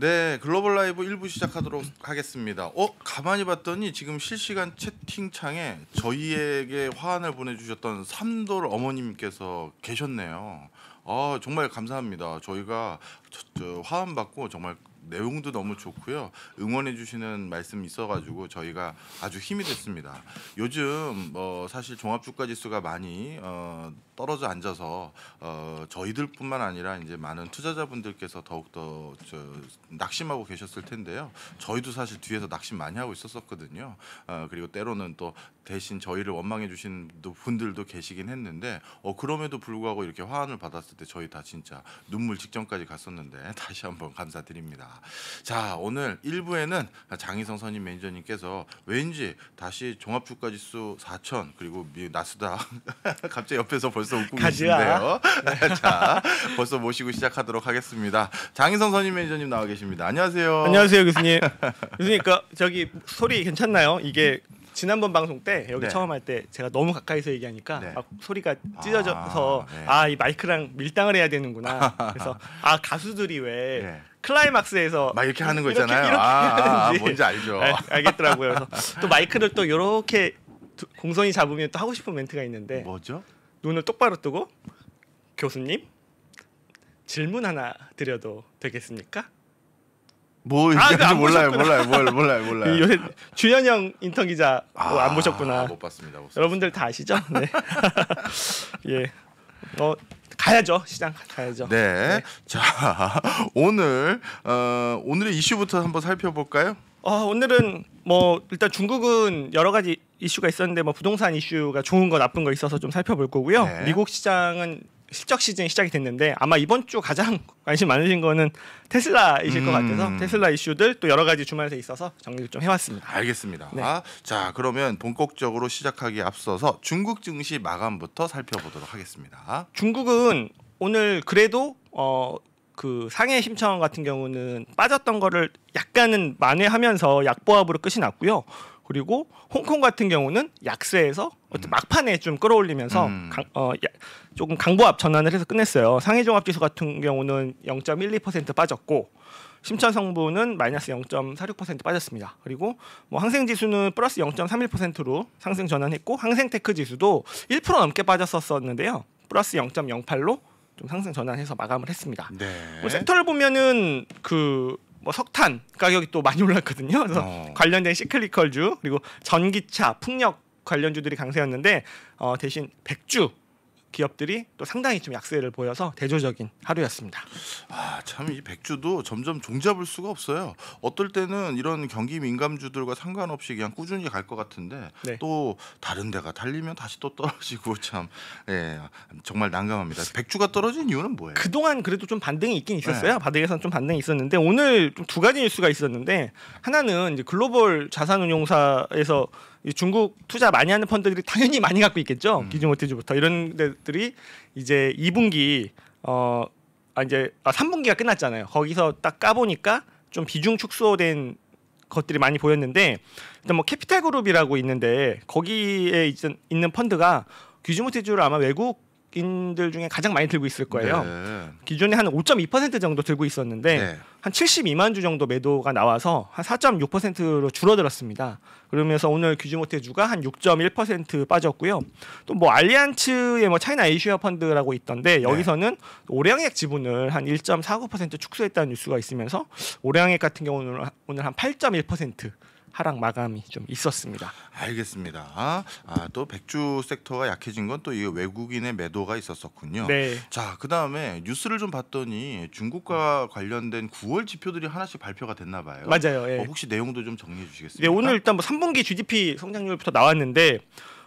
네, 글로벌 라이브 1부 시작하도록 하겠습니다. 어, 가만히 봤더니 지금 실시간 채팅창에 저희에게 화환을 보내주셨던 삼돌 어머님께서 계셨네요. 아, 정말 감사합니다. 저희가 저, 저 화환 받고 정말 내용도 너무 좋고요. 응원해 주시는 말씀 있어가지고 저희가 아주 힘이 됐습니다. 요즘 뭐 사실 종합주가지수가 많이 어, 떨어져 앉아서 어, 저희들뿐만 아니라 이제 많은 투자자분들께서 더욱더 낙심하고 계셨을 텐데요. 저희도 사실 뒤에서 낙심 많이 하고 있었었거든요. 어, 그리고 때로는 또 대신 저희를 원망해 주신 분들도 계시긴 했는데 어, 그럼에도 불구하고 이렇게 화환을 받았을 때 저희 다 진짜 눈물 직전까지 갔었는데 다시 한번 감사드립니다. 자 오늘 1부에는 장희성 선임 매니저님께서 왠지 다시 종합주가지수 4천 그리고 미, 나스닥 갑자기 옆에서 벌써 웃고 계신데요. 자 벌써 모시고 시작하도록 하겠습니다. 장희성 선임 매니저님 나와 계십니다. 안녕하세요. 안녕하세요 교수님. 교수님까 그러니까 저기 소리 괜찮나요? 이게 지난번 방송 때 여기 네. 처음 할 때 제가 너무 가까이서 얘기하니까 네. 소리가 찢어져서 아이 아, 네. 아 마이크랑 밀당을 해야 되는구나. 그래서 아 가수들이 왜 네. 클라이막스에서 막 이렇게 하는 거 있잖아요. 이렇게 아, 아, 뭔지 알죠. 아, 알겠더라고요. 그래서 또 마이크를 또 이렇게 공손히 잡으면 또 하고 싶은 멘트가 있는데 뭐죠? 눈을 똑바로 뜨고 교수님 질문 하나 드려도 되겠습니까? 뭐얘지 아, 몰라요, 몰라요, 몰라요, 몰라요, 몰라요. 요새 주현영 인턴 기자 아, 뭐안 보셨구나. 못 봤습니다, 못 여러분들 다 아시죠? 네. 예. 어 가야죠. 시장 가야죠. 네. 네. 자, 오늘 어, 오늘의 이슈부터 한번 살펴볼까요? 어, 오늘은 뭐 일단 중국은 여러 가지 이슈가 있었는데 뭐 부동산 이슈가 좋은 거 나쁜 거 있어서 좀 살펴볼 거고요. 네. 미국 시장은 실적 시즌이 시작이 됐는데 아마 이번 주 가장 관심 많으신 거는 테슬라이실 음. 것 같아서 테슬라 이슈들 또 여러 가지 주말에 있어서 정리를 좀 해왔습니다. 알겠습니다. 네. 자 그러면 본격적으로 시작하기 앞서서 중국 증시 마감부터 살펴보도록 하겠습니다. 중국은 오늘 그래도 어, 그 상해 심청 원 같은 경우는 빠졌던 거를 약간은 만회하면서 약보합으로 끝이 났고요. 그리고 홍콩 같은 경우는 약세에서 음. 막판에 좀 끌어올리면서 음. 강, 어, 야, 조금 강보합 전환을 해서 끝냈어요. 상해 종합지수 같은 경우는 0.12% 빠졌고 심천 성분은 마이너스 0.46% 빠졌습니다. 그리고 뭐 항생 지수는 플러스 0.31%로 상승 전환했고 항생테크 지수도 1% 넘게 빠졌었었는데요. 플러스 0.08로 좀 상승 전환해서 마감을 했습니다. 네. 뭐 섹터를 보면은 그뭐 석탄 가격이 또 많이 올랐거든요. 그래서 어. 관련된 시클리컬주 그리고 전기차, 풍력 관련주들이 강세였는데 어, 대신 백주 기업들이 또 상당히 좀 약세를 보여서 대조적인 하루였습니다. 아, 참이 백주도 점점 종잡을 수가 없어요. 어떨 때는 이런 경기 민감주들과 상관없이 그냥 꾸준히 갈 것 같은데 네. 또 다른 데가 달리면 다시 또 떨어지고 참 예, 정말 난감합니다. 백주가 떨어진 이유는 뭐예요? 그동안 그래도 좀 반등이 있긴 있었어요. 네. 바닥에서는 좀 반등이 있었는데 오늘 좀두 가지 뉴스가 있었는데 하나는 이제 글로벌 자산운용사에서 중국 투자 많이 하는 펀드들이 당연히 많이 갖고 있겠죠. 음. 기즈모티즈부터 이런 데들이 이제 2분기 어아 이제 아 3분기가 끝났잖아요. 거기서 딱 까보니까 좀 비중 축소된 것들이 많이 보였는데 일단 뭐 캐피탈 그룹이라고 있는데 거기에 있는 펀드가 귀즈모티즈를 아마 외국 한국인들 중에 가장 많이 들고 있을 거예요. 네. 기존에 한 5.2% 정도 들고 있었는데 네. 한 72만 주 정도 매도가 나와서 한 4.6%로 줄어들었습니다. 그러면서 오늘 규즈모테주가 한 6.1% 빠졌고요. 또 뭐 알리안츠의 뭐 차이나 에이시아 펀드라고 있던데 네. 여기서는 네. 오량액 지분을 한 1.49% 축소했다는 뉴스가 있으면서 오량액 같은 경우는 오늘 한8.1% 하락 마감이 좀 있었습니다. 알겠습니다. 아, 또 백주 섹터가 약해진 건 또 이 외국인의 매도가 있었었군요. 네. 자, 그다음에 뉴스를 좀 봤더니 중국과 관련된 9월 지표들이 하나씩 발표가 됐나 봐요. 맞아요. 예. 어, 혹시 내용도 좀 정리해 주시겠습니까? 네, 오늘 일단 뭐 3분기 GDP 성장률부터 나왔는데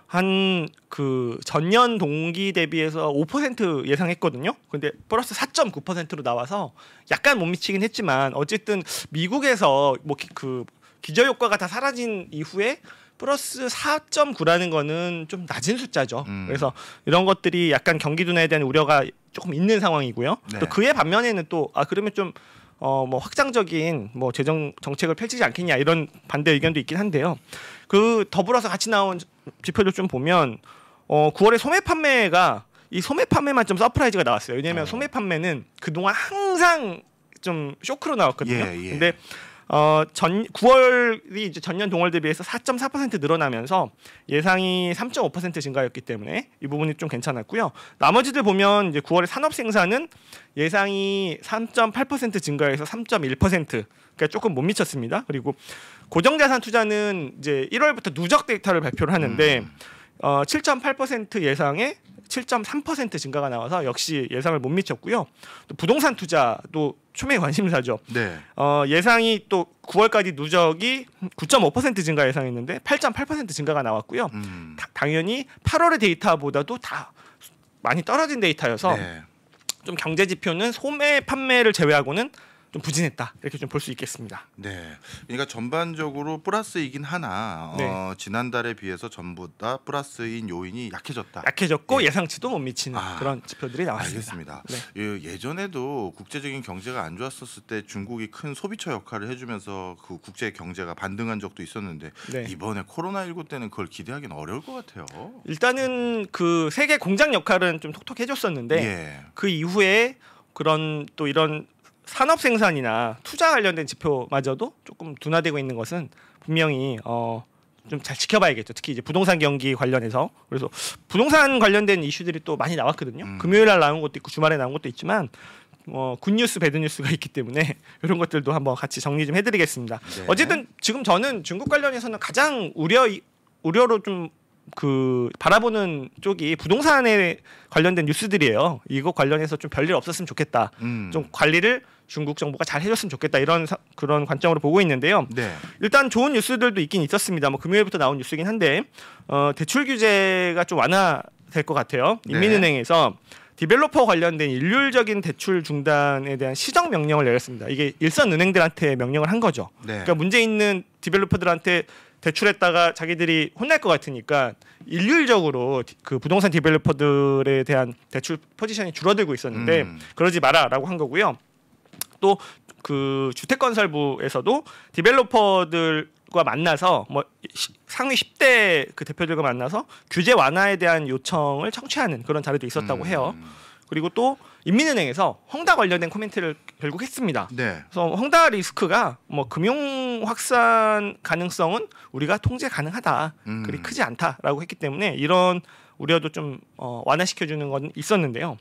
한 그 전년 동기 대비해서 5% 예상했거든요. 근데 플러스 4.9%로 나와서 약간 못 미치긴 했지만 어쨌든 미국에서 뭐그 기저 효과가 다 사라진 이후에 플러스 4.9라는 거는 좀 낮은 숫자죠. 음. 그래서 이런 것들이 약간 경기 둔화에 대한 우려가 조금 있는 상황이고요. 네. 또 그에 반면에는 또 아 그러면 좀 어, 뭐 확장적인 뭐 재정 정책을 펼치지 않겠냐 이런 반대 의견도 있긴 한데요. 그 더불어서 같이 나온 지표를 좀 보면 어, 9월에 소매 판매가 이 소매 판매만 좀 서프라이즈가 나왔어요. 왜냐하면 어. 소매 판매는 그동안 항상 좀 쇼크로 나왔거든요. 예, 예. 근데 어, 전 9월이 이제 전년 동월 대비해서 4.4% 늘어나면서 예상이 3.5% 증가였기 때문에 이 부분이 좀 괜찮았고요. 나머지들 보면 이제 9월에 산업 생산은 예상이 3.8% 증가해서 3.1% 그러니까 조금 못 미쳤습니다. 그리고 고정자산 투자는 이제 1월부터 누적 데이터를 발표를 하는데 음. 어, 7.8% 예상에 7.3% 증가가 나와서 역시 예상을 못 미쳤고요. 또 부동산 투자도 초미의 관심사죠. 네. 어, 예상이 또 9월까지 누적이 9.5% 증가 예상했는데 8.8% 증가가 나왔고요. 음. 다, 당연히 8월의 데이터보다도 다 많이 떨어진 데이터여서 네. 좀 경제 지표는 소매 판매를 제외하고는 좀 부진했다 이렇게 좀 볼 수 있겠습니다. 네, 그러니까 전반적으로 플러스이긴 하나 어, 네. 어, 지난달에 비해서 전부 다 플러스인 요인이 약해졌다. 약해졌고 네. 예상치도 못 미치는 아, 그런 지표들이 나왔습니다. 알겠습니다. 네. 예, 예전에도 국제적인 경제가 안 좋았었을 때 중국이 큰 소비처 역할을 해주면서 그 국제 경제가 반등한 적도 있었는데 네. 이번에 코로나19 때는 그걸 기대하기는 어려울 것 같아요. 일단은 그 세계 공장 역할은 좀 톡톡해졌었는데 예. 그 이후에 그런 또 이런 산업 생산이나 투자 관련된 지표마저도 조금 둔화되고 있는 것은 분명히 어, 좀 잘 지켜봐야겠죠. 특히 이제 부동산 경기 관련해서 그래서 부동산 관련된 이슈들이 또 많이 나왔거든요. 음. 금요일 날 나온 것도 있고 주말에 나온 것도 있지만 뭐 굿뉴스 배드뉴스가 있기 때문에 이런 것들도 한번 같이 정리 좀 해드리겠습니다. 네. 어쨌든 지금 저는 중국 관련해서는 가장 우려 우려로 좀그 바라보는 쪽이 부동산에 관련된 뉴스들이에요. 이거 관련해서 좀 별일 없었으면 좋겠다. 음. 좀 관리를 중국 정부가 잘 해줬으면 좋겠다 이런 사, 그런 관점으로 보고 있는데요. 네. 일단 좋은 뉴스들도 있긴 있었습니다. 뭐 금요일부터 나온 뉴스긴 한데 어, 대출 규제가 좀 완화될 것 같아요. 네. 인민은행에서 네. 디벨로퍼 관련된 일률적인 대출 중단에 대한 시정 명령을 내렸습니다. 이게 일선 은행들한테 명령을 한 거죠. 네. 그러니까 문제 있는 디벨로퍼들한테 대출했다가 자기들이 혼날 것 같으니까 일률적으로 그 부동산 디벨로퍼들에 대한 대출 포지션이 줄어들고 있었는데 음. 그러지 마라라고 한 거고요. 또 그 주택건설부에서도 디벨로퍼들 과 만나서 뭐 상위 10대 그 대표들과 만나서 규제 완화에 대한 요청을 청취하는 그런 자료도 있었다고 음. 해요. 그리고 또 인민은행에서 헝다 관련된 코멘트를 결국 했습니다. 네. 그래서 헝다 리스크가 뭐 금융 확산 가능성은 우리가 통제 가능하다. 음. 그리 크지 않다라고 했기 때문에 이런 우려도 좀 어, 완화시켜 주는 건 있었는데요.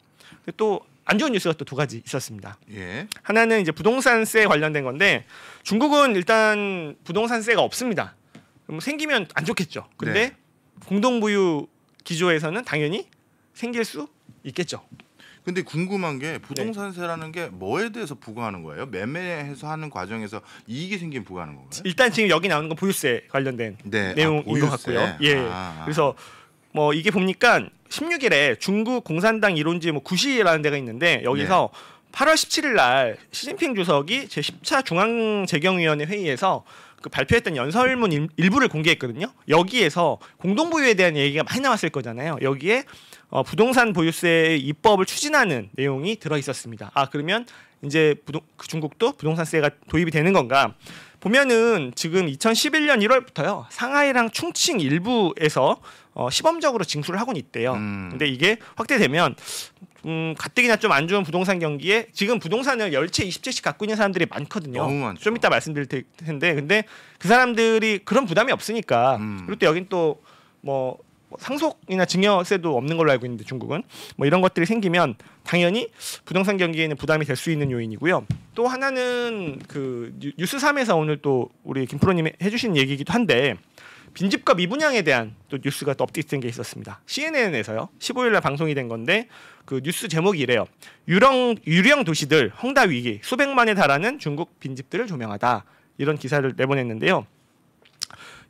또 안 좋은 뉴스가 또 두 가지 있었습니다. 예. 하나는 이제 부동산세 관련된 건데 중국은 일단 부동산세가 없습니다. 그럼 생기면 안 좋겠죠. 근데 네. 공동부유 기조에서는 당연히 생길 수 있겠죠. 근데 궁금한 게 네. 부동산세라는 게 뭐에 대해서 부과하는 거예요? 매매해서 하는 과정에서 이익이 생긴 부과하는 건가요? 일단 지금 여기 나오는 건 보유세 관련된 네. 내용인 아, 것 같고요. 예. 아. 그래서 뭐 이게 보니까 16일에 중국 공산당 이론지 뭐 구시라는 데가 있는데 여기서 네. 8월 17일 날 시진핑 주석이 제10차 중앙재경위원회 회의에서 그 발표했던 연설문 일부를 공개했거든요. 여기에서 공동보유에 대한 얘기가 많이 나왔을 거잖아요. 여기에 어, 부동산 보유세 입법을 추진하는 내용이 들어 있었습니다. 아 그러면 이제 부동, 그 중국도 부동산세가 도입이 되는 건가? 보면은 지금 2011년 1월부터요 상하이랑 충칭 일부에서 어, 시범적으로 징수를 하고 있대요. 음. 근데 이게 확대되면 음, 가뜩이나 좀 안 좋은 부동산 경기에 지금 부동산을 열채 이십 채씩 갖고 있는 사람들이 많거든요. 좀 이따 말씀드릴 텐데 근데 그 사람들이 그런 부담이 없으니까 음. 그리고 또 여긴 또뭐 뭐 상속이나 증여세도 없는 걸로 알고 있는데 중국은 뭐 이런 것들이 생기면 당연히 부동산 경기에는 부담이 될 수 있는 요인이고요. 또 하나는 그 뉴스 3에서 오늘 또 우리 김프로님이 해주신 얘기이기도 한데 빈집과 미분양에 대한 또 뉴스가 또 업데이트된 게 있었습니다. CNN에서요. 15일 날 방송이 된 건데 그 뉴스 제목이 이래요. 유령 유령 도시들 헝다 위기 수백만에 달하는 중국 빈집들을 조명하다. 이런 기사를 내보냈는데요.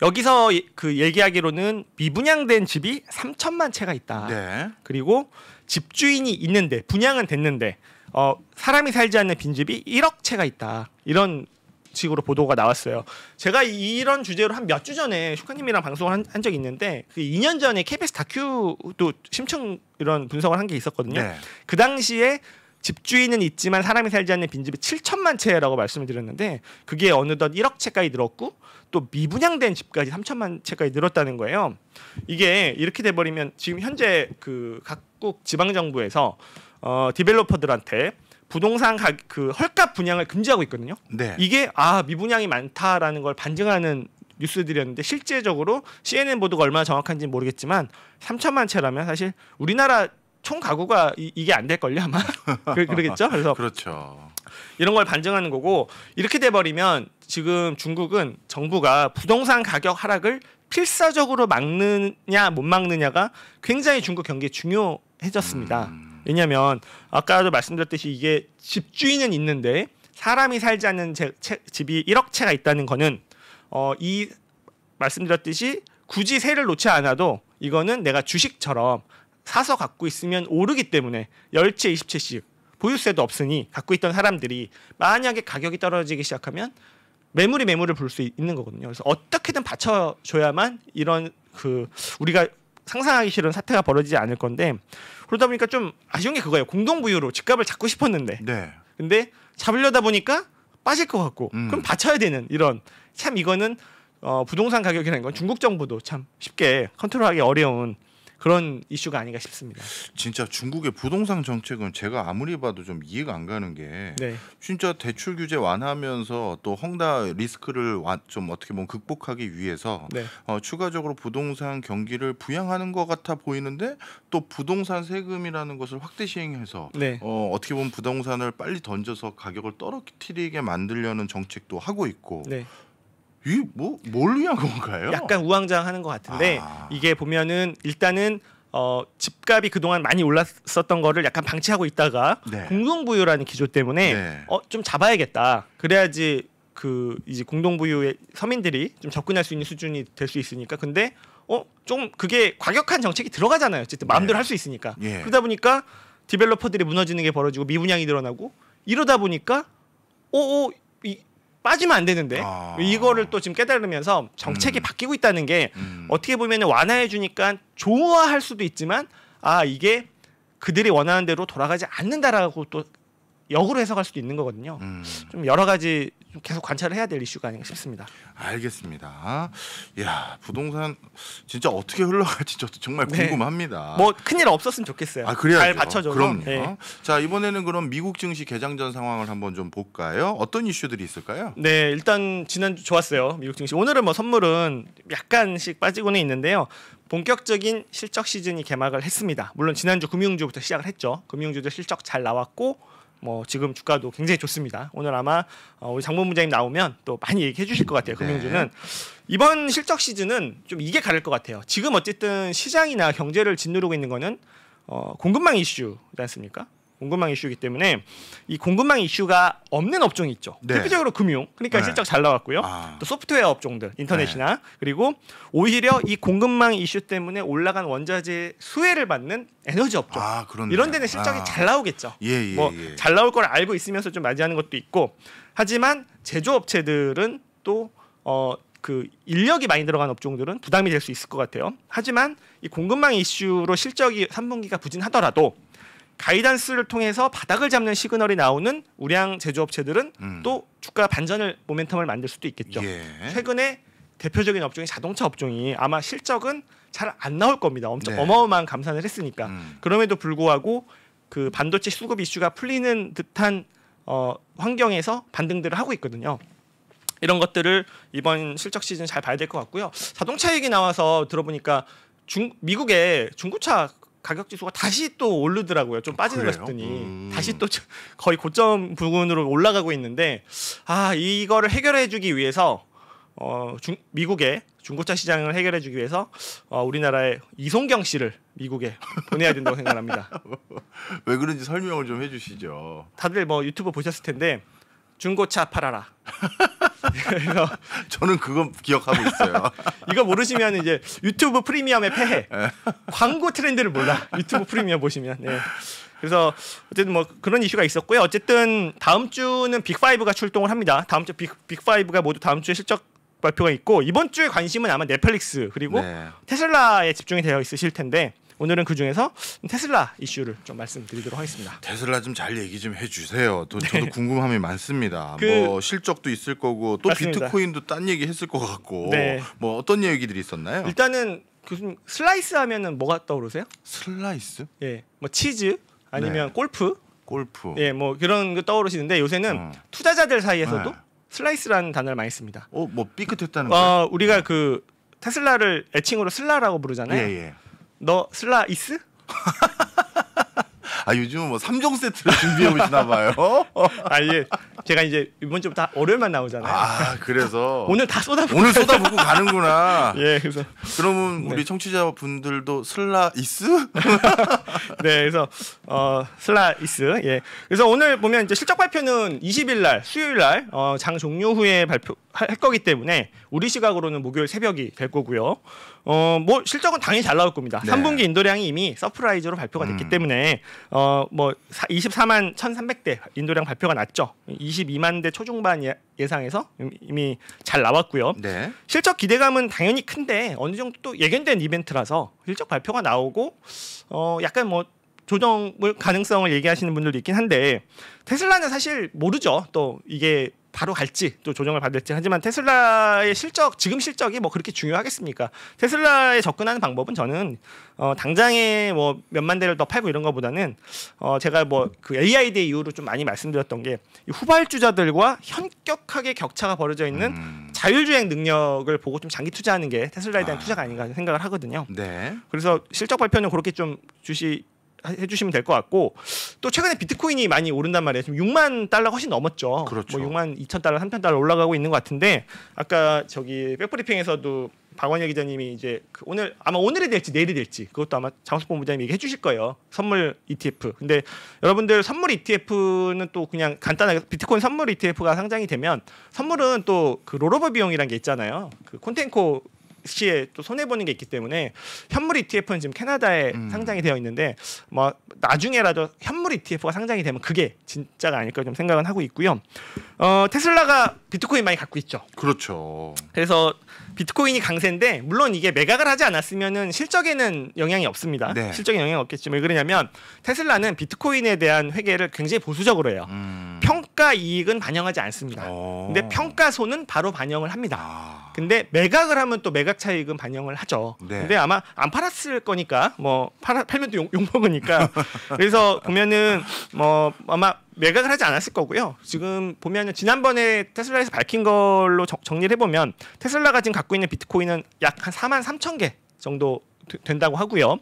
여기서 그 얘기하기로는 미분양된 집이 3천만 채가 있다. 네. 그리고 집주인이 있는데 분양은 됐는데 어, 사람이 살지 않는 빈집이 1억 채가 있다. 이런 식으로 보도가 나왔어요. 제가 이런 주제로 한 몇 주 전에 슈카님이랑 방송을 한, 한 적이 있는데 그 2년 전에 KBS 다큐도 심층 이런 분석을 한 게 있었거든요. 네. 그 당시에 집주인은 있지만 사람이 살지 않는 빈집이 7천만 채라고 말씀을 드렸는데 그게 어느덧 1억 채까지 늘었고 또 미분양된 집까지 3천만 채까지 늘었다는 거예요. 이게 이렇게 돼버리면 지금 현재 그 각국 지방 정부에서 어, 디벨로퍼들한테 부동산 가, 그 헐값 분양을 금지하고 있거든요. 네. 이게 아 미분양이 많다라는 걸 반증하는 뉴스들이었는데 실제적으로 CNN 보도가 얼마나 정확한지는 모르겠지만 3천만 채라면 사실 우리나라 총 가구가 이, 이게안 될걸요 아마 그, 그러겠죠 그래서 그렇죠 이런 걸 반증하는 거고 이렇게 돼버리면 지금 중국은 정부가 부동산 가격 하락을 필사적으로 막느냐 못 막느냐가 굉장히 중국 경기에 중요해졌습니다 음. 왜냐하면 아까도 말씀드렸듯이 이게 집주인은 있는데 사람이 살지 않는 제, 채, 집이 1억 채가 있다는 거는 어, 이 말씀드렸듯이 굳이 세를 놓지 않아도 이거는 내가 주식처럼 사서 갖고 있으면 오르기 때문에 10채, 20채씩 보유세도 없으니 갖고 있던 사람들이 만약에 가격이 떨어지기 시작하면 매물이 매물을 볼수 있는 거거든요. 그래서 어떻게든 받쳐줘야만 이런 그 우리가 상상하기 싫은 사태가 벌어지지 않을 건데 그러다 보니까 좀 아쉬운 게 그거예요. 공동부유로 집값을 잡고 싶었는데 네. 근데 잡으려다 보니까 빠질 것 같고 음. 그럼 받쳐야 되는 이런 참 이거는 어, 부동산 가격이라는 건 중국 정부도 참 쉽게 컨트롤하기 어려운 그런 이슈가 아닌가 싶습니다. 진짜 중국의 부동산 정책은 제가 아무리 봐도 좀 이해가 안 가는 게 네. 진짜 대출 규제 완화하면서 또 헝다 리스크를 좀 어떻게 보면 극복하기 위해서 네. 어, 추가적으로 부동산 경기를 부양하는 것 같아 보이는데 또 부동산 세금이라는 것을 확대 시행해서 네. 어, 어떻게 보면 부동산을 빨리 던져서 가격을 떨어뜨리게 만들려는 정책도 하고 있고. 네. 이뭐뭘 위한 건가요? 약간 우왕좌왕하는 것 같은데 아. 이게 보면은 일단은 어, 집값이 그동안 많이 올랐었던 거를 약간 방치하고 있다가 네. 공동부유라는 기조 때문에 네. 어, 좀 잡아야겠다. 그래야지 그 이제 공동부유의 서민들이 좀 접근할 수 있는 수준이 될 수 있으니까. 근데 어, 좀 그게 과격한 정책이 들어가잖아요. 어쨌든 마음대로 네. 할수 있으니까. 예. 그러다 보니까 디벨로퍼들이 무너지는 게 벌어지고 미분양이 늘어나고 이러다 보니까 오오 어, 어, 빠지면 안 되는데 아... 이거를 또 지금 깨달으면서 정책이 음... 바뀌고 있다는 게 음... 어떻게 보면 완화해 주니까 좋아할 수도 있지만 아 이게 그들이 원하는 대로 돌아가지 않는다라고 또 역으로 해석할 수도 있는 거거든요. 음... 좀 여러 가지 계속 관찰을 해야 될 이슈가 아닌가 싶습니다. 알겠습니다. 야 부동산 진짜 어떻게 흘러갈지 저도 정말 네. 궁금합니다. 뭐 큰일 없었으면 좋겠어요. 아 그래요. 잘 받쳐줘서. 그럼요. 네. 자 이번에는 그럼 미국 증시 개장 전 상황을 한번 좀 볼까요? 어떤 이슈들이 있을까요? 네 일단 지난 주 좋았어요 미국 증시. 오늘은 뭐 선물은 약간씩 빠지고는 있는데요. 본격적인 실적 시즌이 개막을 했습니다. 물론 지난주 금융주부터 시작을 했죠. 금융주도 실적 잘 나왔고 뭐 지금 주가도 굉장히 좋습니다. 오늘 아마 어, 우리 장본부장님 나오면 또 많이 얘기해 주실 것 같아요. 금융주는 네. 이번 실적 시즌은 좀 이게 가를 것 같아요. 지금 어쨌든 시장이나 경제를 짓누르고 있는 거는 어, 공급망 이슈지 않습니까? 공급망 이슈이기 때문에 이 공급망 이슈가 없는 업종이 있죠. 네. 대표적으로 금융. 그러니까 네. 실적 잘 나왔고요. 아. 또 소프트웨어 업종들, 인터넷이나 네. 그리고 오히려 이 공급망 이슈 때문에 올라간 원자재 수혜를 받는 에너지 업종. 아, 이런 데는 실적이 아. 잘 나오겠죠. 예, 예, 뭐잘 예. 나올 걸 알고 있으면서 좀 맞이하는 것도 있고. 하지만 제조업체들은 또 어, 그 인력이 많이 들어간 업종들은 부담이 될 수 있을 것 같아요. 하지만 이 공급망 이슈로 실적이 3분기가 부진하더라도 가이단스를 통해서 바닥을 잡는 시그널이 나오는 우량 제조업체들은 음. 또 주가 반전을 모멘텀을 만들 수도 있겠죠. 예. 최근에 대표적인 업종이 자동차 업종이 아마 실적은 잘 안 나올 겁니다. 엄청 네. 어마어마한 감산을 했으니까. 음. 그럼에도 불구하고 그 반도체 수급 이슈가 풀리는 듯한 어, 환경에서 반등들을 하고 있거든요. 이런 것들을 이번 실적 시즌 잘 봐야 될 것 같고요. 자동차 얘기 나와서 들어보니까 중, 미국의 중고차 가격 지수가 다시 또 오르더라고요. 좀 빠지는 것 같더니 음. 다시 또 거의 고점 부근으로 올라가고 있는데 아 이거를 해결해주기 위해서 어, 중, 미국의 중고차 시장을 해결해주기 위해서 어, 우리나라의 이송경 씨를 미국에 보내야 된다고 생각합니다. 왜 그런지 설명을 좀 해주시죠. 다들 뭐 유튜브 보셨을 텐데 중고차 팔아라. 그래서 저는 그건 기억하고 있어요. 이거 모르시면 이제 유튜브 프리미엄의 폐해. 예. 광고 트렌드를 몰라. 유튜브 프리미엄 보시면. 네. 그래서 어쨌든 뭐 그런 이슈가 있었고요. 어쨌든 다음 주는 빅5가 출동을 합니다. 다음 주 빅, 빅5가 모두 다음 주에 실적 발표가 있고 이번 주에 관심은 아마 넷플릭스 그리고 네. 테슬라에 집중이 되어 있으실 텐데 오늘은 그 중에서 테슬라 이슈를 좀 말씀드리도록 하겠습니다. 테슬라 좀 잘 얘기 좀 해주세요. 또 저도 네. 궁금함이 많습니다. 그뭐 실적도 있을 거고 또 맞습니다. 비트코인도 딴 얘기 했을 것 같고 네. 뭐 어떤 얘기들이 있었나요? 일단은 교수 슬라이스 하면은 뭐가 떠오르세요? 슬라이스? 예, 뭐 치즈 아니면 네. 골프? 골프. 예, 뭐 그런 거 떠오르시는데 요새는 어. 투자자들 사이에서도 네. 슬라이스라는 단어를 많이 씁니다. 어, 뭐 삐끗했다는 아, 거. 어, 우리가 그 테슬라를 애칭으로 슬라라고 부르잖아요. 예, 예. 너 슬라 이스아 요즘 은뭐 3종 세트를 준비해 오시나 봐요. 아 예. 제가 이제 이번 주부터 월요일만 나오잖아요. 아 그래서 오늘 다 쏟아붓고 오늘 쏟아붓고 가는구나. 예. 그래서 그러면 네. 우리 네. 청취자분들도 슬라 이스? 네. 그래서 어 슬라 이스. 예. 그래서 오늘 보면 이제 실적 발표는 20일 날 수요일 날장 어 종료 후에 발표 할 거기 때문에 우리 시각으로는 목요일 새벽이 될 거고요. 어 뭐 실적은 당연히 잘 나올 겁니다. 네. 3분기 인도량이 이미 서프라이즈로 발표가 됐기 음. 때문에 어 뭐 24만 1,300대 인도량 발표가 났죠. 22만 대 초중반 예, 예상에서 이미 잘 나왔고요. 네. 실적 기대감은 당연히 큰데 어느 정도 또 예견된 이벤트라서 실적 발표가 나오고 어 약간 뭐 조정을 가능성을 얘기하시는 분들도 있긴 한데 테슬라는 사실 모르죠. 또 이게 바로 갈지 또 조정을 받을지 하지만 테슬라의 실적 지금 실적이 뭐 그렇게 중요하겠습니까? 테슬라에 접근하는 방법은 저는 어, 당장에 뭐 몇만 대를 더 팔고 이런 것보다는 어, 제가 뭐 그 AI 대 이후로 좀 많이 말씀드렸던 게 후발주자들과 현격하게 격차가 벌어져 있는 음. 자율주행 능력을 보고 좀 장기 투자하는 게 테슬라에 대한 아. 투자가 아닌가 생각을 하거든요. 네. 그래서 실적 발표는 그렇게 좀주시 해주시면 될 것 같고 또 최근에 비트코인이 많이 오른단 말이에요. 지금 6만 달러 훨씬 넘었죠. 그렇죠. 뭐 6만 2천 달러, 3천 달러 올라가고 있는 것 같은데 아까 저기 백브리핑에서도 박원혁 기자님이 이제 그 오늘 아마 오늘이 될지 내일이 될지 그것도 아마 장수 본부장님이 얘기해 주실 거예요. 선물 ETF. 근데 여러분들 선물 ETF는 또 그냥 간단하게 비트코인 선물 ETF가 상장이 되면 선물은 또 그 롤오버 비용이란 게 있잖아요. 그 콘텐코 시에 또 손해 보는 게 있기 때문에 현물 ETF는 지금 캐나다에 음. 상장이 되어 있는데 뭐 나중에라도 현물 ETF가 상장이 되면 그게 진짜가 아닐까 좀 생각은 하고 있고요. 어, 테슬라가 비트코인 많이 갖고 있죠. 그렇죠. 그래서 비트코인이 강세인데 물론 이게 매각을 하지 않았으면은 실적에는 영향이 없습니다. 네. 실적에 영향 없겠지만 왜 그러냐면 테슬라는 비트코인에 대한 회계를 굉장히 보수적으로 해요. 음. 평 평가 이익은 반영하지 않습니다. 어. 근데 평가손은 바로 반영을 합니다. 아. 근데 매각을 하면 또 매각 차익은 반영을 하죠. 네. 근데 아마 안 팔았을 거니까 뭐팔 팔면 또욕 먹으니까 그래서 보면은 뭐 아마 매각을 하지 않았을 거고요. 지금 보면은 지난번에 테슬라에서 밝힌 걸로 정, 정리를 해보면 테슬라가 지금 갖고 있는 비트코인은 약 한 4만 3천 개 정도 된다고 하고요.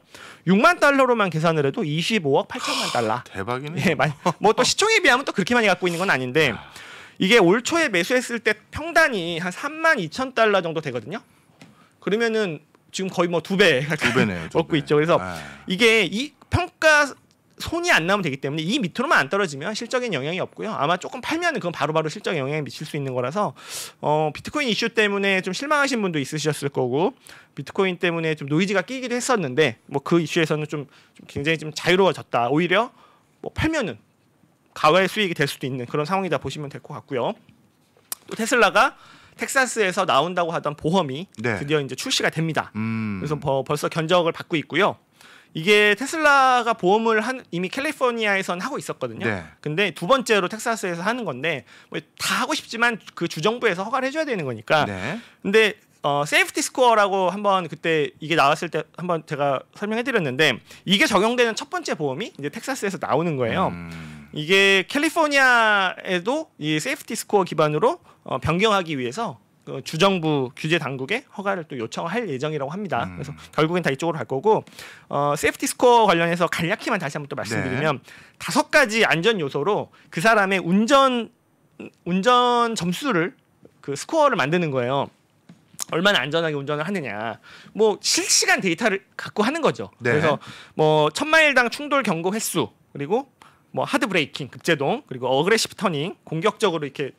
6만 달러로만 계산을 해도 25억 8천만 달러. 대박이네. 예, 뭐또 시총에 비하면 또 그렇게 많이 갖고 있는 건 아닌데 아. 이게 올 초에 매수했을 때 평단이 한 3만 2천 달러 정도 되거든요. 그러면은 지금 거의 뭐 두배 가까이 얻고 있죠. 그래서 아. 이게 이 평가 손이 안 나오면 되기 때문에 이 밑으로만 안 떨어지면 실적인 영향이 없고요. 아마 조금 팔면 그건 바로바로 실적 영향이 미칠 수 있는 거라서 어, 비트코인 이슈 때문에 좀 실망하신 분도 있으셨을 거고 비트코인 때문에 좀 노이즈가 끼기도 했었는데 뭐 그 이슈에서는 좀, 좀 굉장히 좀 자유로워졌다. 오히려 뭐 팔면은 가외 수익이 될 수도 있는 그런 상황이다 보시면 될 것 같고요. 또 테슬라가 텍사스에서 나온다고 하던 보험이 네. 드디어 이제 출시가 됩니다. 음. 그래서 벌써 견적을 받고 있고요. 이게 테슬라가 보험을 한, 이미 캘리포니아에선 하고 있었거든요. 네. 근데 두 번째로 텍사스에서 하는 건데 뭐다 하고 싶지만 그 주정부에서 허가를 해줘야 되는 거니까. 네. 근데 어, 세이프티 스코어라고 한번 그때 이게 나왔을 때 한번 제가 설명해드렸는데 이게 적용되는 첫 번째 보험이 이제 텍사스에서 나오는 거예요. 음. 이게 캘리포니아에도 이 세이프티 스코어 기반으로 어, 변경하기 위해서 그 주정부 규제 당국에 허가를 또 요청할 예정이라고 합니다. 음. 그래서 결국엔 다 이쪽으로 갈 거고 어, 세프티 스코어 관련해서 간략히만 다시 한번 또 말씀드리면 네. 다섯 가지 안전 요소로 그 사람의 운전 운전 점수를 그 스코어를 만드는 거예요. 얼마나 안전하게 운전을 하느냐. 뭐 실시간 데이터를 갖고 하는 거죠. 네. 그래서 뭐 천마일당 충돌 경고 횟수 그리고 뭐 하드 브레이킹 급제동 그리고 어그레시브 터닝 공격적으로 이렇게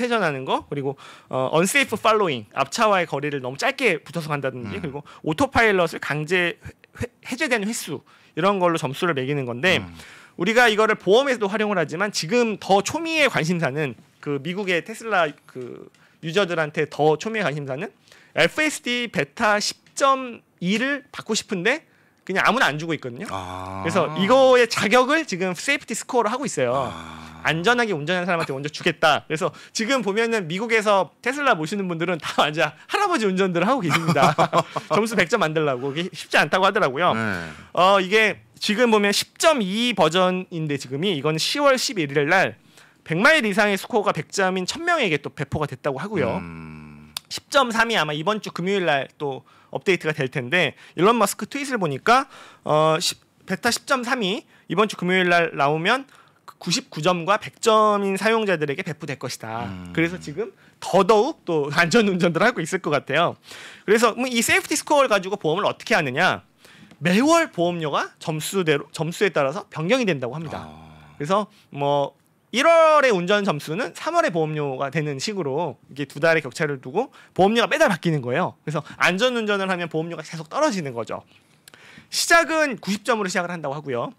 회전하는 거 그리고 어, 언세이프 팔로잉 앞차와의 거리를 너무 짧게 붙어서 간다든지 음. 그리고 오토파일럿을 강제 회, 해제된 횟수 이런 걸로 점수를 매기는 건데 음. 우리가 이거를 보험에서도 활용을 하지만 지금 더 초미의 관심사는 그 미국의 테슬라 그 유저들한테 더 초미의 관심사는 FSD 베타 10.2를 받고 싶은데 그냥 아무나 안 주고 있거든요. 아~ 그래서 이거의 자격을 지금 세이프티 스코어를 하고 있어요. 아~ 안전하게 운전하는 사람한테 먼저 주겠다. 그래서 지금 보면은 미국에서 테슬라 모시는 분들은 다 완전 할아버지 운전들을 하고 계십니다. 점수 100점 만들라고 그게 쉽지 않다고 하더라고요. 네. 어 이게 지금 보면 10.2 버전인데 지금이 이건 10월 11일 날 100마일 이상의 스코어가 100점인 1000명에게 또 배포가 됐다고 하고요. 음... 10.3이 아마 이번 주 금요일 날 또 업데이트가 될 텐데 일론 머스크 트윗을 보니까 어 10, 베타 10.3이 이번 주 금요일 날 나오면 99점과 100점인 사용자들에게 배포될 것이다. 음. 그래서 지금 더더욱 또 안전 운전들을 하고 있을 것 같아요. 그래서 뭐 이 세이프티 스코어를 가지고 보험을 어떻게 하느냐? 매월 보험료가 점수대로 점수에 따라서 변경이 된다고 합니다. 아. 그래서 뭐 1월의 운전 점수는 3월의 보험료가 되는 식으로 이게 두 달의 격차를 두고 보험료가 매달 바뀌는 거예요. 그래서 안전 운전을 하면 보험료가 계속 떨어지는 거죠. 시작은 90점으로 시작을 한다고 하고요.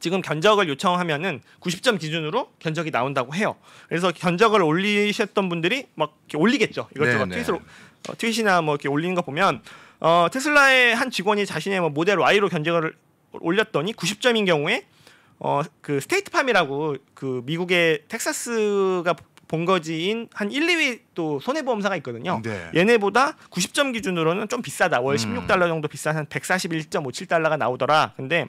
지금 견적을 요청하면은 90점 기준으로 견적이 나온다고 해요. 그래서 견적을 올리셨던 분들이 막 이렇게 올리겠죠. 이것저것 네, 네, 트윗으로 어, 트윗이나 뭐 이렇게 올리는 거 보면 어, 테슬라의 한 직원이 자신의 뭐 모델 Y로 견적을 올렸더니 90점인 경우에 어, 그 스테이트팜이라고 그 미국의 텍사스가 본거지인 한 1, 2위 또 손해보험사가 있거든요. 네. 얘네보다 90점 기준으로는 좀 비싸다. 월 16달러 음. 정도 비싼 한 141.57달러가 나오더라. 근데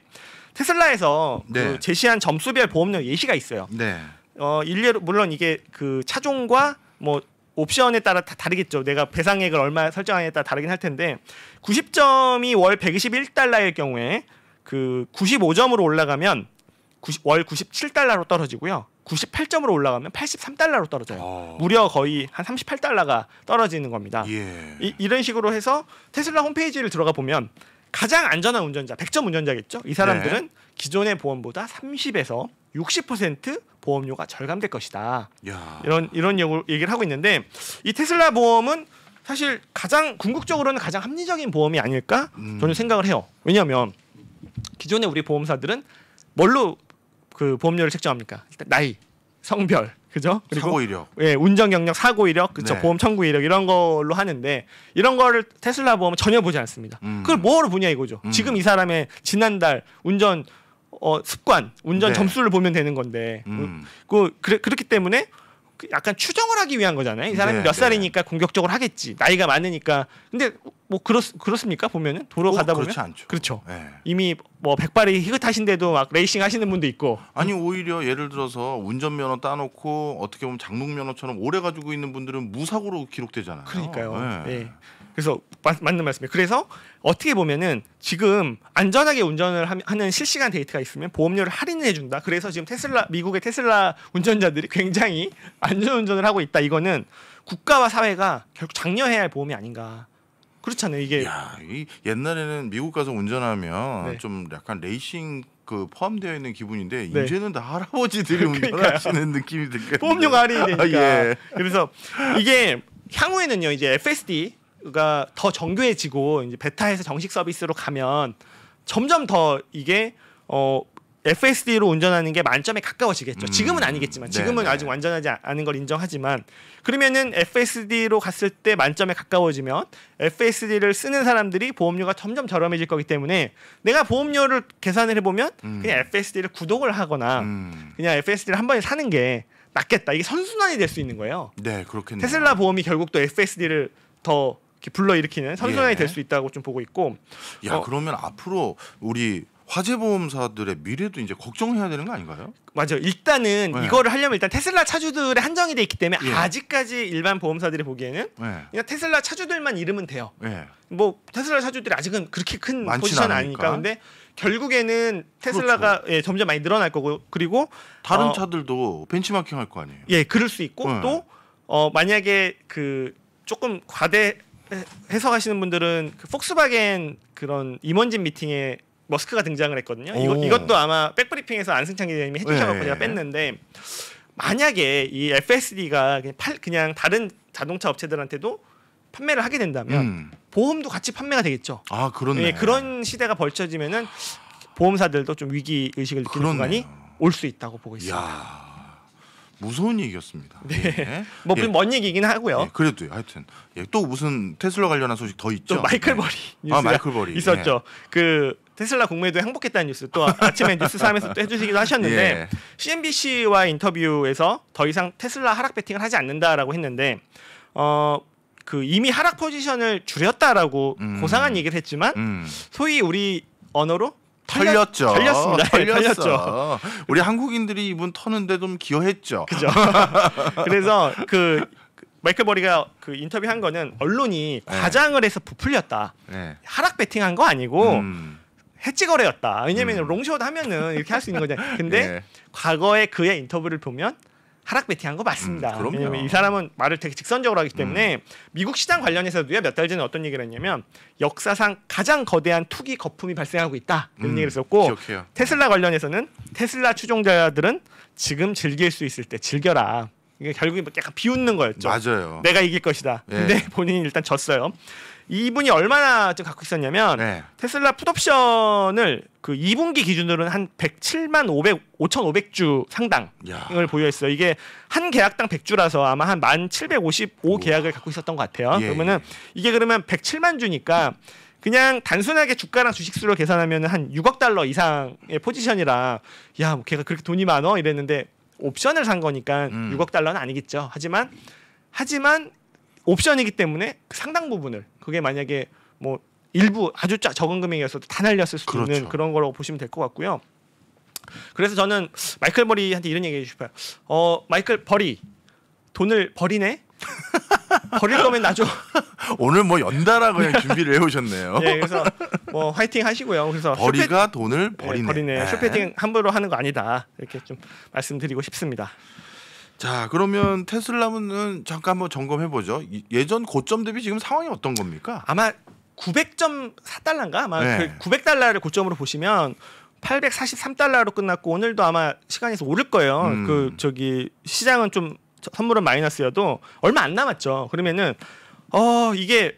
테슬라에서 그 네. 그 제시한 점수별 보험료 예시가 있어요. 네. 어, 일례로 물론 이게 그 차종과 뭐 옵션에 따라 다 다르겠죠. 내가 배상액을 얼마 설정하냐에 따라 다르긴 할 텐데 90점이 월 121달러일 경우에 그 95점으로 올라가면 90, 월 97달러로 떨어지고요. 98점으로 올라가면 83달러로 떨어져요. 어. 무려 거의 한 38달러가 떨어지는 겁니다. 예. 이, 이런 식으로 해서 테슬라 홈페이지를 들어가 보면 가장 안전한 운전자, 100점 운전자겠죠? 이 사람들은 네. 기존의 보험보다 30에서 60% 보험료가 절감될 것이다. 야. 이런 이런 얘기를 하고 있는데 이 테슬라 보험은 사실 가장 궁극적으로는 가장 합리적인 보험이 아닐까 음. 저는 생각을 해요. 왜냐하면 기존의 우리 보험사들은 뭘로 그 보험료를 책정합니까? 일단 나이, 성별, 그죠? 그리고 사고 이력. 예, 운전 경력, 사고 이력, 그죠? 네. 보험 청구 이력 이런 걸로 하는데 이런 거를 테슬라 보험은 전혀 보지 않습니다. 음. 그걸 뭐로 보냐 이거죠. 음. 지금 이 사람의 지난달 운전 어, 습관, 운전 네. 점수를 보면 되는 건데. 음. 그, 그그 그렇기 때문에 약간 추정을 하기 위한 거잖아요. 이 사람이 네, 몇 네. 살이니까 네. 공격적으로 하겠지. 나이가 많으니까. 근데 뭐 그렇 그렇습니까? 보면은 도로 어, 가다 보면 그렇지 않죠. 그렇죠. 네. 이미 뭐 백발이 희긋하신데도 막 레이싱 하시는 분도 있고. 아니 오히려 예를 들어서 운전면허 따놓고 어떻게 보면 장롱면허처럼 오래 가지고 있는 분들은 무사고로 기록되잖아요. 그러니까요. 네. 예. 그래서 마, 맞는 말씀이에요. 그래서 어떻게 보면은 지금 안전하게 운전을 하는 실시간 데이트가 있으면 보험료를 할인해 준다. 그래서 지금 테슬라 미국의 테슬라 운전자들이 굉장히 안전 운전을 하고 있다. 이거는 국가와 사회가 결국 장려해야 할 보험이 아닌가. 그렇잖아요. 이게 야, 옛날에는 미국 가서 운전하면 네. 좀 약간 레이싱 그 포함되어 있는 기분인데 네. 이제는 다 할아버지들이 운전하시는 느낌이 들거든요. 보험료가 할인되니까. 아, 예. 그래서 이게 향후에는요 이제 FSD 그러니까 더 정교해지고 이제 베타에서 정식 서비스로 가면 점점 더 이게 어 FSD로 운전하는 게 만점에 가까워지겠죠. 음. 지금은 아니겠지만 네, 지금은 네네. 아직 완전하지 않은 걸 인정하지만 그러면은 FSD로 갔을 때 만점에 가까워지면 FSD를 쓰는 사람들이 보험료가 점점 저렴해질 거기 때문에 내가 보험료를 계산을 해보면 음. 그냥 FSD를 구독을 하거나 음. 그냥 FSD를 한 번에 사는 게 낫겠다. 이게 선순환이 될 수 있는 거예요. 네, 그렇겠네요. 테슬라 보험이 결국 또 FSD를 더 불러 일으키는 선순환이 예. 될수 있다고 좀 보고 있고. 야 어, 그러면 앞으로 우리 화재보험사들의 미래도 이제 걱정해야 되는 거 아닌가요? 맞아요. 일단은 네. 이거를 하려면 일단 테슬라 차주들의 한정이 돼 있기 때문에 예. 아직까지 일반 보험사들이 보기에는 예. 그냥 테슬라 차주들만 이름은 돼요. 예. 뭐 테슬라 차주들이 아직은 그렇게 큰 포지션 아니니까. 근데 결국에는 테슬라가 그렇죠. 예, 점점 많이 늘어날 거고 그리고 다른 어, 차들도 벤치마킹 할 거 아니에요. 예, 그럴 수 있고 예. 또 어, 만약에 그 조금 과대 해석하시는 분들은 그 폭스바겐 그런 임원진 미팅에 머스크가 등장을 했거든요. 이거, 이것도 아마 백브리핑에서 안승창 기자님이 해주셔서 고 제가 뺐는데 만약에 이 FSD가 그냥, 팔, 그냥 다른 자동차 업체들한테도 판매를 하게 된다면 음. 보험도 같이 판매가 되겠죠. 아 그렇네. 예, 그런 시대가 벌쳐지면은 보험사들도 좀 위기 의식을 느끼는 그렇네요. 순간이 올 수 있다고 보고 있습니다. 야 무서운 얘기였습니다. 네. 네. 예. 뭐먼 그 예. 얘기긴 하고요. 예. 그래도 하여튼 예. 또 무슨 테슬라 관련한 소식 더 있죠? 마이클 예. 버리. 네. 아 마이클 버리 있었죠. 그 테슬라 공매도 행복했다는 뉴스 또 아침에 뉴스 3에서 또 해주시기도 하셨는데 CNBC와 인터뷰에서 더 이상 테슬라 하락 베팅을 하지 않는다라고 했는데 어. 그 이미 하락 포지션을 줄였다라고 음. 고상한 얘기를 했지만 음. 소위 우리 언어로 털렸죠. 털렸습니다. 네, 털렸죠. 우리 한국인들이 이분 터는데 좀 기여했죠. 그죠. 그래서 그 마이클 버리가 그 인터뷰 한 거는 언론이 네. 과장을 해서 부풀렸다. 네. 하락 배팅한거 아니고 음. 해치 거래였다. 왜냐면 음. 롱숏 하면은 이렇게 할 수 있는 거잖아요. 근데 네. 과거에 그의 인터뷰를 보면 하락 배팅한거 맞습니다. 음, 그럼요. 이 사람은 말을 되게 직선적으로 하기 때문에 음. 미국 시장 관련해서도요 몇 달 전에 어떤 얘기를 했냐면 역사상 가장 거대한 투기 거품이 발생하고 있다 이런 음, 얘기를 썼고 기억해요. 테슬라 관련해서는 테슬라 추종자들은 지금 즐길 수 있을 때 즐겨라. 이게 결국에 뭐 약간 비웃는 거였죠. 맞아요. 내가 이길 것이다. 예. 근데 본인이 일단 졌어요. 이분이 얼마나 좀 갖고 있었냐면 네. 테슬라 풋옵션을 그 2분기 기준으로는 한 107만 500 5,500주 상당을 야. 보유했어요. 이게 한 계약당 100주라서 아마 한 1,755 계약을 갖고 있었던 것 같아요. 예. 그러면은 예. 이게 그러면 107만 주니까 그냥 단순하게 주가랑 주식수로 계산하면 한 6억 달러 이상의 포지션이라 야, 뭐 걔가 그렇게 돈이 많어 이랬는데 옵션을 산 거니까 음. 6억 달러는 아니겠죠. 하지만 하지만 옵션이기 때문에 그 상당 부분을 그게 만약에 뭐 일부 아주 짜 적은 금액이어서도 다 날렸을 수도 그렇죠. 있는 그런 거라고 보시면 될 것 같고요. 그래서 저는 마이클 버리한테 이런 얘기 해주고 싶어요. 어 마이클 버리 돈을 버리네. 버릴 거면 나줘. 오늘 뭐 연달아 그냥 준비를 해오셨네요. 예, 그래서 뭐 화이팅 하시고요. 그래서 버리가 쇼패... 돈을 버리네. 예, 버리네. 네. 쇼패팅 함부로 하는 거 아니다. 이렇게 좀 말씀드리고 싶습니다. 자 그러면 테슬라는 잠깐 한 점검해 보죠. 예전 고점 대비 지금 상황이 어떤 겁니까? 아마 900.4달러인가 아마 네. 그 900달러를 고점으로 보시면 843달러로 끝났고 오늘도 아마 시간에서 오를 거예요. 음. 그 저기 시장은 좀 선물은 마이너스여도 얼마 안 남았죠. 그러면은 어 이게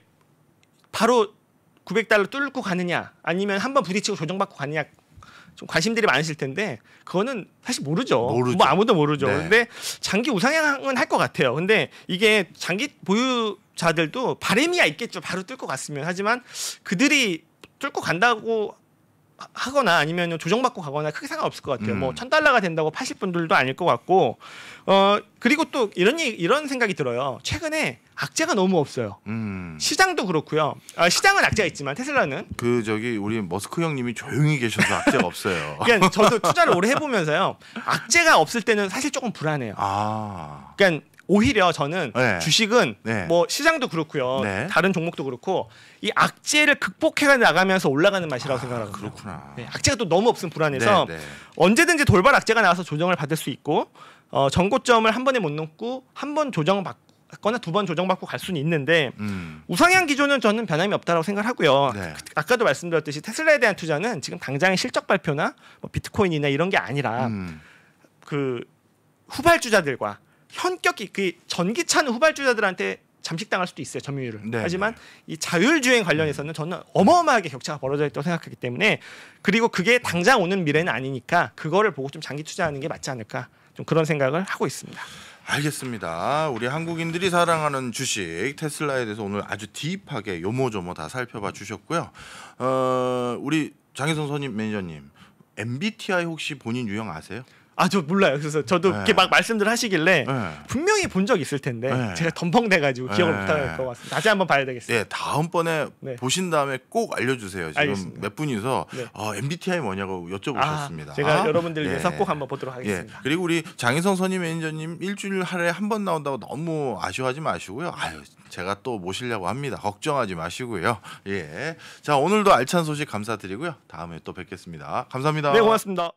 바로 900달러 뚫고 가느냐 아니면 한번 부딪히고 조정받고 가느냐 좀 관심들이 많으실 텐데 그거는 사실 모르죠. 뭐 모르죠. 뭐 아무도 모르죠. 네. 근데 장기 우상향은 할 것 같아요. 근데 이게 장기 보유자들도 바람이야 있겠죠. 바로 뜰것 같으면 하지만 그들이 뚫고 간다고 하거나 아니면 조정받고 가거나 크게 상관없을 것 같아요. 뭐 음. 뭐천 달러가 된다고 파실 분들도 아닐 것 같고 어 그리고 또 이런 이런 생각이 들어요. 최근에 악재가 너무 없어요. 음. 시장도 그렇고요. 아, 시장은 악재가 있지만 테슬라는 그 저기 우리 머스크 형님이 조용히 계셔서 악재가 없어요. 그러니까 저도 투자를 오래 해보면서요. 악재가 없을 때는 사실 조금 불안해요. 아. 그러니까 오히려 저는 네. 주식은 네. 뭐 시장도 그렇고요. 네. 다른 종목도 그렇고 이 악재를 극복해 나가면서 올라가는 맛이라고 아, 생각하거든요. 그렇구나. 네, 악재가 또 너무 없으면 불안해서 네, 네. 언제든지 돌발 악재가 나와서 조정을 받을 수 있고 어, 전고점을 한 번에 못 넘고 한 번 조정받거나 두 번 조정받고 갈 수는 있는데 음. 우상향 기조는 저는 변함이 없다라고 생각하고요. 그, 아까도 말씀드렸듯이 테슬라에 대한 투자는 지금 당장의 실적 발표나 뭐 비트코인이나 이런 게 아니라 음. 그 후발주자들과 현격히 그 전기차는 후발주자들한테 잠식당할 수도 있어요 점유율을 네 하지만 네. 이 자율주행 관련해서는 저는 어마어마하게 격차가 벌어져 있다고 생각하기 때문에 그리고 그게 당장 오는 미래는 아니니까 그거를 보고 좀 장기 투자하는 게 맞지 않을까 좀 그런 생각을 하고 있습니다. 알겠습니다. 우리 한국인들이 사랑하는 주식 테슬라에 대해서 오늘 아주 딥하게 요모조모 다 살펴봐 주셨고요. 어, 우리 장혜성 선임 매니저님 MBTI 혹시 본인 유형 아세요? 아저 몰라요. 그래서 저도 네. 이렇게 막 말씀들 하시길래 네. 분명히 본 적 있을 텐데 네. 제가 덤벙대가지고 기억을 네. 못할 것 같습니다. 다시 한번 봐야 되겠어요. 예, 네 다음번에 보신 다음에 꼭 알려주세요. 지금 알겠습니다. 몇 분이서 어, 네. 아, MBTI 뭐냐고 여쭤보셨습니다. 아, 제가 아, 여러분들 위해서 예. 꼭 한번 보도록 예. 하겠습니다. 그리고 우리 장희성 선임 매니저님 일주일 하루에 한 번 나온다고 너무 아쉬워하지 마시고요. 아유 제가 또 모시려고 합니다. 걱정하지 마시고요. 예. 자 오늘도 알찬 소식 감사드리고요. 다음에 또 뵙겠습니다. 감사합니다. 네 고맙습니다.